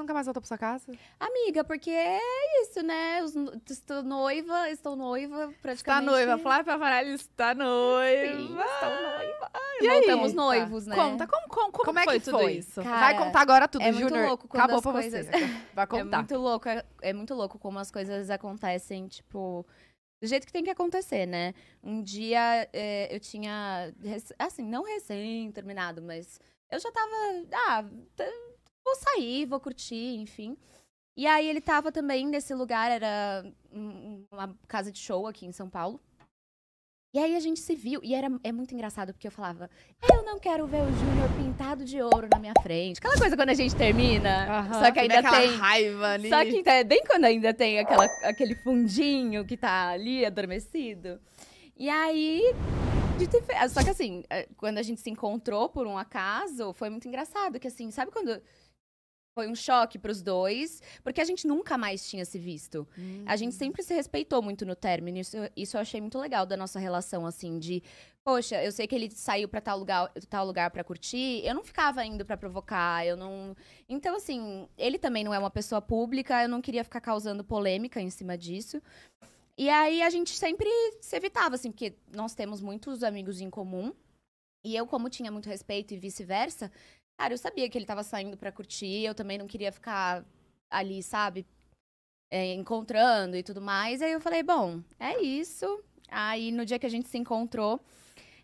nunca mais voltou pra sua casa? Amiga, porque é isso, né? Os, estou noiva, estou noiva, praticamente. Está noiva, Flávia Avarelli está noiva. estou noiva. Ah, e voltamos aí? noivos, né? Conta, como, como, como, como é que foi, foi? isso? Cara, Vai contar agora tudo, É muito Junior. louco quando Acabou as pra coisas... você. Vai contar. É muito, louco, é, é muito louco como as coisas acontecem, tipo do jeito que tem que acontecer, né? Um dia é, eu tinha, assim, não recém-terminado, mas eu já tava, ah, vou sair, vou curtir, enfim. E aí ele tava também nesse lugar, era uma casa de show aqui em São Paulo. E aí a gente se viu, e era, é muito engraçado, porque eu falava, eu não quero ver o Júnior pintado de ouro na minha frente. Aquela coisa quando a gente termina, uhum, só que ainda aquela tem... raiva ali. Só que é bem quando ainda tem aquela, aquele fundinho que tá ali, adormecido. E aí... Só que assim, eh, quando a gente se encontrou por um acaso, foi muito engraçado, que assim, sabe quando foi um choque para os dois, porque a gente nunca mais tinha se visto. Uhum. A gente uhum. sempre se respeitou muito no término, isso, isso eu achei muito legal da nossa relação, assim, de poxa, eu sei que ele saiu para tal lugar, tal lugar para curtir, eu não ficava indo para provocar, eu não. Então assim, ele também não é uma pessoa pública, eu não queria ficar causando polêmica em cima disso. E aí a gente sempre se evitava assim, porque nós temos muitos amigos em comum. E eu, como tinha muito respeito e vice-versa, Cara, ah, eu sabia que ele tava saindo pra curtir, eu também não queria ficar ali, sabe? É, encontrando e tudo mais. Aí eu falei, bom, é isso. Aí no dia que a gente se encontrou,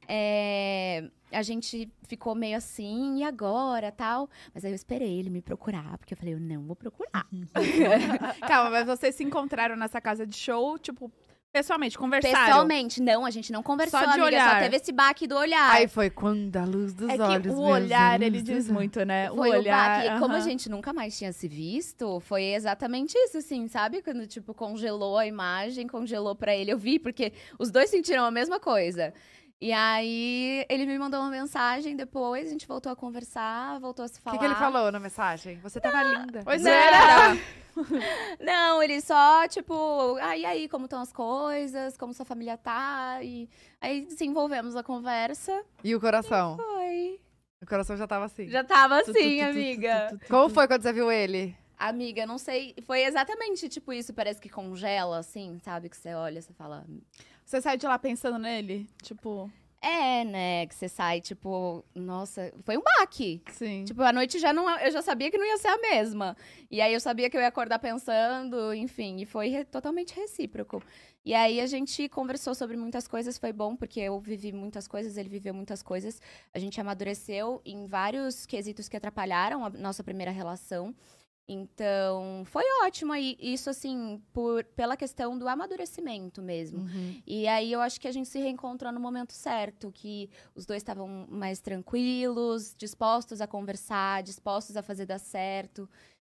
é, a gente ficou meio assim, e agora, tal? Mas aí eu esperei ele me procurar, porque eu falei, eu não vou procurar. Calma, mas vocês se encontraram nessa casa de show, tipo, Pessoalmente, conversaram. Pessoalmente, não, a gente não conversou, só de amiga, olhar. só teve esse baque do olhar. Aí foi quando a luz dos é olhos. Que o olhar, ele diz muito, né? Foi o olhar. O baque. Como a gente nunca mais tinha se visto, foi exatamente isso, assim, sabe? Quando, tipo, congelou a imagem, congelou pra ele. Eu vi, porque os dois sentiram a mesma coisa. E aí ele me mandou uma mensagem depois, a gente voltou a conversar, voltou a se falar. O que, que, ele falou na mensagem? Você tava Não. linda. Pois Não é. era. Não, ele só, tipo, ah, aí, como estão as coisas, como sua família tá? E aí desenvolvemos a conversa. E o coração? E foi. O coração já tava assim. Já tava assim, amiga. Como foi quando você viu ele? Amiga, não sei. Foi exatamente tipo isso, parece que congela, assim, sabe? Que você olha, você fala. Hum. Você sai de lá pensando nele? Tipo. É, né? Que você sai, tipo, nossa, foi um baque. Sim. Tipo, a noite já não. Eu já sabia que não ia ser a mesma. E aí eu sabia que eu ia acordar pensando, enfim, e foi re totalmente recíproco. E aí a gente conversou sobre muitas coisas, foi bom, porque eu vivi muitas coisas, ele viveu muitas coisas. A gente amadureceu em vários quesitos que atrapalharam a nossa primeira relação. Então, foi ótimo aí, isso assim, por, pela questão do amadurecimento mesmo. Uhum. E aí eu acho que a gente se reencontrou no momento certo, que os dois estavam mais tranquilos, dispostos a conversar, dispostos a fazer dar certo.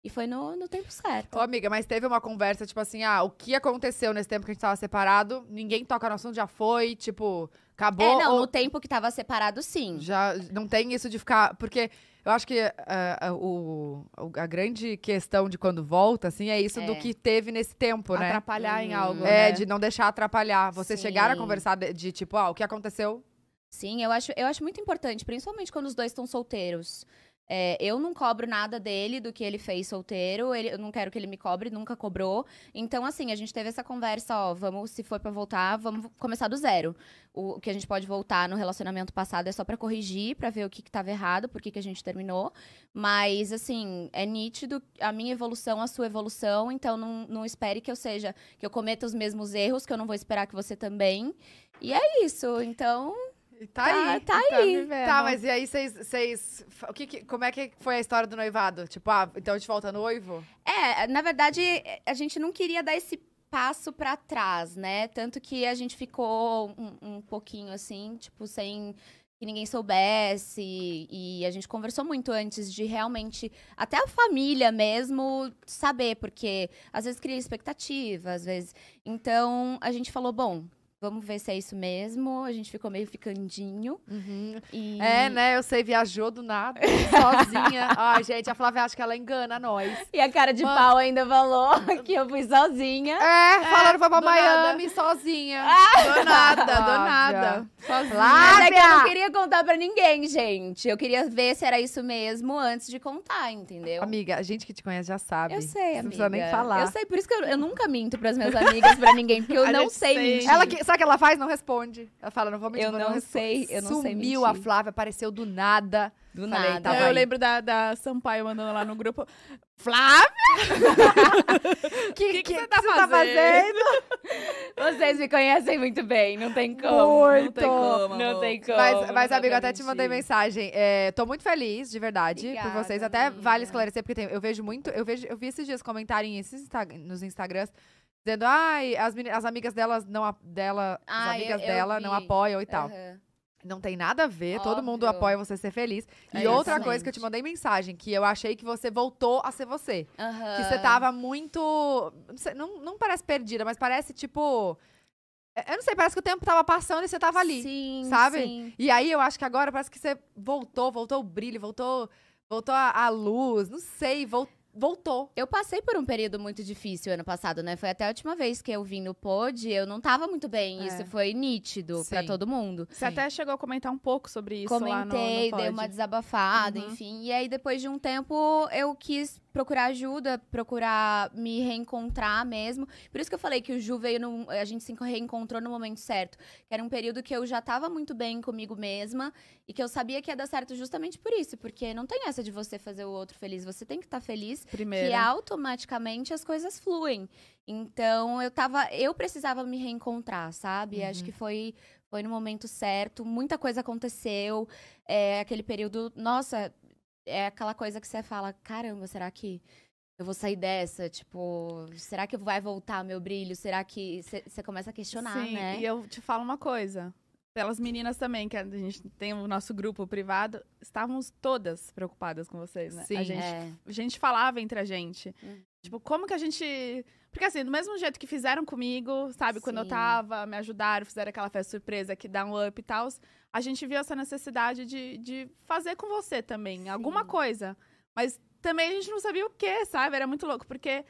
E foi no, no tempo certo. Ô, amiga, mas teve uma conversa, tipo assim, ah, o que aconteceu nesse tempo que a gente tava separado? Ninguém toca no assunto, já foi, tipo, Acabou. É, não, ou... no tempo que tava separado, sim. Já não tem isso de ficar. Porque eu acho que uh, o, a grande questão de quando volta, assim, é isso é. do que teve nesse tempo, né? Atrapalhar hum, em algo. É, né? de não deixar atrapalhar. Você sim. chegar a conversar de, de tipo, ah, o que aconteceu? Sim, eu acho, eu acho muito importante, principalmente quando os dois estão solteiros. É, eu não cobro nada dele do que ele fez solteiro, ele, eu não quero que ele me cobre, nunca cobrou. Então, assim, a gente teve essa conversa, ó, vamos, se for para voltar, vamos começar do zero. O, o, que a gente pode voltar no relacionamento passado é só para corrigir, para ver o que, que tava errado, por que, que a gente terminou. Mas, assim, é nítido a minha evolução, a sua evolução, então não, não espere que eu seja, que eu cometa os mesmos erros, que eu não vou esperar que você também. E é isso, então e tá, ah, tá, tá aí. Tá, aí. Tá, tá, mas e aí vocês. O que, que, como é que foi a história do noivado? Tipo, ah, então a gente volta noivo? É, na verdade, a gente não queria dar esse passo para trás, né? Tanto que a gente ficou um, um pouquinho assim, tipo, sem que ninguém soubesse. E a gente conversou muito antes de realmente, até a família mesmo, saber, porque às vezes cria expectativa, às vezes. Então a gente falou, bom, Vamos ver se é isso mesmo. A gente ficou meio ficandinho. Uhum. E... É, né? Eu sei, viajou do nada, sozinha. Ai, gente, a Flávia acha que ela engana nós. E a cara de Mano. pau ainda falou que eu fui sozinha. É, falaram é, pra Miami nada. sozinha. Ah. Do nada, do nada sozinha. Mas é que eu não queria contar pra ninguém, gente. Eu queria ver se era isso mesmo antes de contar, entendeu? Amiga, a gente que te conhece já sabe. Eu sei, amiga. Não precisa nem falar. Eu sei, por isso que eu, eu nunca minto pras minhas amigas, pra ninguém, porque eu a não sei, mentir. Ela que, sabe o que ela faz? Não responde. Ela fala, não vou mentir, eu não, não sei. Eu não Sumiu sei Sumiu a Flávia, apareceu do nada. Do Falei, nada. Tá é, eu aí. lembro da, da Sampaio mandando lá no grupo. Flávia? O que, que, que, que, você tá, você fazendo? tá fazendo? Vocês me conhecem muito bem, não tem como. Muito. Não tem como. Não tem como mas, mas amigo, até te mandei mensagem. É, tô muito feliz, de verdade, Obrigada, por vocês. Até vale esclarecer, porque tem, eu vejo muito. Eu, vejo, eu vi esses dias comentarem esses nos Instagrams. Dizendo, ai, as, as amigas delas não, dela, as amigas eu, eu dela não apoiam e tal. Uhum. Não tem nada a ver, Óbvio. todo mundo apoia você ser feliz. É, e outra coisa que eu te mandei mensagem, que eu achei que você voltou a ser você. Uhum. Que você tava muito. Não, não parece perdida, mas parece tipo. É, eu não sei, parece que o tempo tava passando e você tava ali. Sim, sabe? Sim. E aí eu acho que agora parece que você voltou, voltou o brilho, voltou. Voltou a, a luz, não sei, voltou voltou. Eu passei por um período muito difícil ano passado, né? Foi até a última vez que eu vim no pod, eu não tava muito bem. É. Isso foi nítido para todo mundo. Você Sim. até chegou a comentar um pouco sobre isso Comentei, lá no, no dei uma desabafada, uhum. enfim. E aí depois de um tempo eu quis procurar ajuda, procurar me reencontrar mesmo. Por isso que eu falei que o Ju veio no, a gente se reencontrou no momento certo, que era um período que eu já tava muito bem comigo mesma e que eu sabia que ia dar certo justamente por isso, porque não tem essa de você fazer o outro feliz, você tem que estar tá feliz que automaticamente as coisas fluem. Então eu tava, eu precisava me reencontrar, sabe? Uhum. Acho que foi foi no momento certo, muita coisa aconteceu, é, aquele período, nossa, é aquela coisa que você fala, caramba, será que eu vou sair dessa, tipo, será que vai voltar meu brilho? Será que você começa a questionar, Sim, né? E eu te falo uma coisa, pelas meninas também, que a gente tem o nosso grupo privado, estávamos todas preocupadas com vocês, né? Sim, a gente, é. a gente falava entre a gente. Hum. Tipo, como que a gente. Porque assim, do mesmo jeito que fizeram comigo, sabe, Sim. quando eu tava, me ajudaram, fizeram aquela festa surpresa que dá um up e tal, a gente viu essa necessidade de, de fazer com você também, Sim. alguma coisa. Mas também a gente não sabia o que, sabe? Era muito louco, porque eh,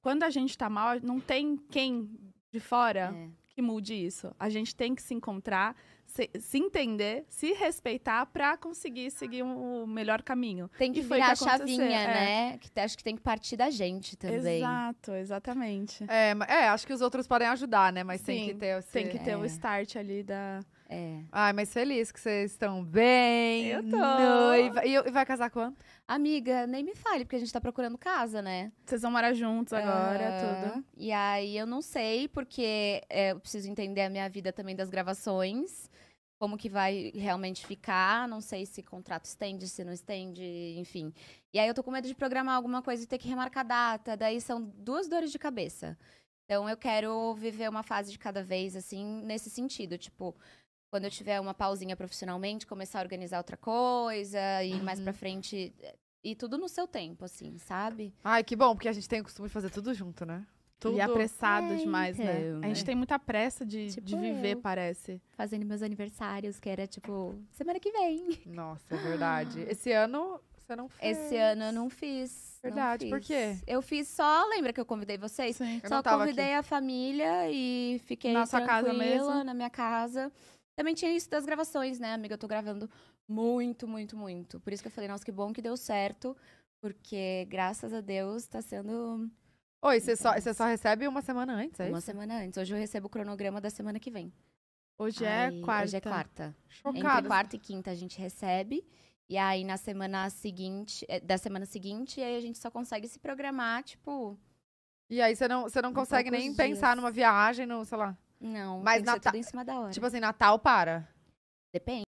quando a gente tá mal, não tem quem de fora é que mude isso. A gente tem que se encontrar, se, se entender, se respeitar para conseguir seguir o um melhor caminho. Tem que e virar que a chavinha, é. né? Que acho que tem que partir da gente também. Exato, exatamente. É, é acho que os outros podem ajudar, né? Mas Sim, tem que ter esse... tem que ter é. o start ali da é. Ai, mas feliz que vocês estão bem. Eu tô. Noiva. E, vai casar quando? Amiga, nem me fale, porque a gente tá procurando casa, né? Vocês vão morar juntos agora, uh, tudo. E aí eu não sei, porque é, eu preciso entender a minha vida também das gravações. Como que vai realmente ficar? Não sei se contrato estende, se não estende, enfim. E aí eu tô com medo de programar alguma coisa e ter que remarcar a data. Daí são duas dores de cabeça. Então eu quero viver uma fase de cada vez, assim, nesse sentido. Tipo, quando eu tiver uma pausinha profissionalmente, começar a organizar outra coisa e uhum. mais para frente e tudo no seu tempo, assim, sabe? Ai, que bom, porque a gente tem o costume de fazer tudo junto, né? Tudo. E apressado é, demais, né? então, né? né? A gente é. tem muita pressa de, tipo de viver, eu, parece. Fazendo meus aniversários, que era tipo, semana que vem. Nossa, é verdade. Esse ano você não fez. Esse ano eu não fiz. Verdade, fiz. por quê? Eu fiz só, lembra que eu convidei vocês? Sim. Só convidei aqui. a família e fiquei na sua casa mesmo. na minha casa. Também tinha isso das gravações, né, amiga? Eu tô gravando muito, muito, muito. Por isso que eu falei, nossa, que bom que deu certo. Porque, graças a Deus, tá sendo. Oi, você só, então só recebe uma semana antes, é Uma isso? semana antes. Hoje eu recebo o cronograma da semana que vem. Hoje é Aí, é quarta. Hoje é quarta. Chocada. Entre quarta e quinta a gente recebe. E aí, na semana seguinte, eh, da semana seguinte, aí a gente só consegue se programar, tipo. E aí, você não, você não consegue nem dias. pensar numa viagem, no, sei lá. Não, mas Natal, tudo em cima da hora. Tipo assim, Natal para. Depende.